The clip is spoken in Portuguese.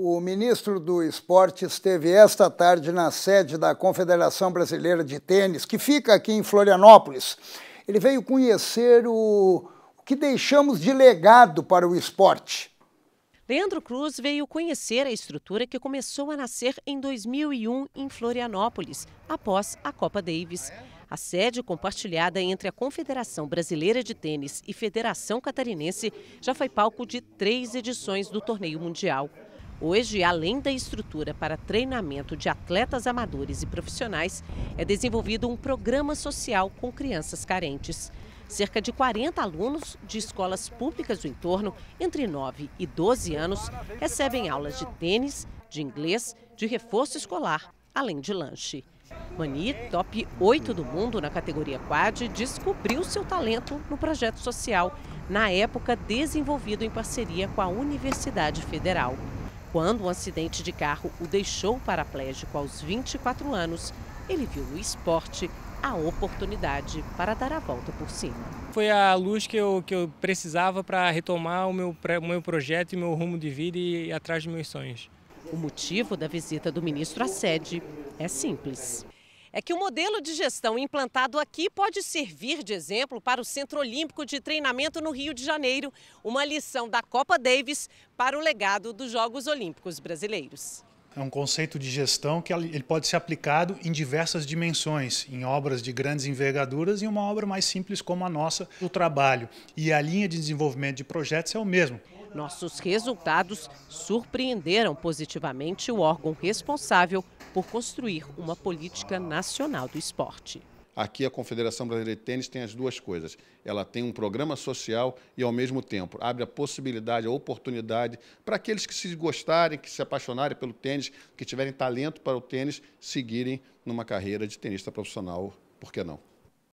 O ministro do Esporte esteve esta tarde na sede da Confederação Brasileira de Tênis, que fica aqui em Florianópolis. Ele veio conhecer o, o que deixamos de legado para o esporte. Leandro Cruz veio conhecer a estrutura que começou a nascer em 2001 em Florianópolis, após a Copa Davis. A sede compartilhada entre a Confederação Brasileira de Tênis e Federação Catarinense já foi palco de três edições do torneio mundial. Hoje, além da estrutura para treinamento de atletas amadores e profissionais, é desenvolvido um programa social com crianças carentes. Cerca de 40 alunos de escolas públicas do entorno, entre 9 e 12 anos, recebem aulas de tênis, de inglês, de reforço escolar, além de lanche. Mani, top 8 do mundo na categoria quad, descobriu seu talento no projeto social, na época desenvolvido em parceria com a Universidade Federal. Quando um acidente de carro o deixou paraplégico aos 24 anos, ele viu no esporte a oportunidade para dar a volta por cima. Foi a luz que eu, que eu precisava para retomar o meu, o meu projeto e meu rumo de vida e ir atrás dos meus sonhos. O motivo da visita do ministro à sede é simples é que o modelo de gestão implantado aqui pode servir de exemplo para o Centro Olímpico de Treinamento no Rio de Janeiro, uma lição da Copa Davis para o legado dos Jogos Olímpicos brasileiros. É um conceito de gestão que ele pode ser aplicado em diversas dimensões, em obras de grandes envergaduras e uma obra mais simples como a nossa, o trabalho. E a linha de desenvolvimento de projetos é o mesmo. Nossos resultados surpreenderam positivamente o órgão responsável por construir uma política nacional do esporte. Aqui a Confederação Brasileira de Tênis tem as duas coisas. Ela tem um programa social e, ao mesmo tempo, abre a possibilidade, a oportunidade para aqueles que se gostarem, que se apaixonarem pelo tênis, que tiverem talento para o tênis, seguirem numa carreira de tenista profissional, por que não?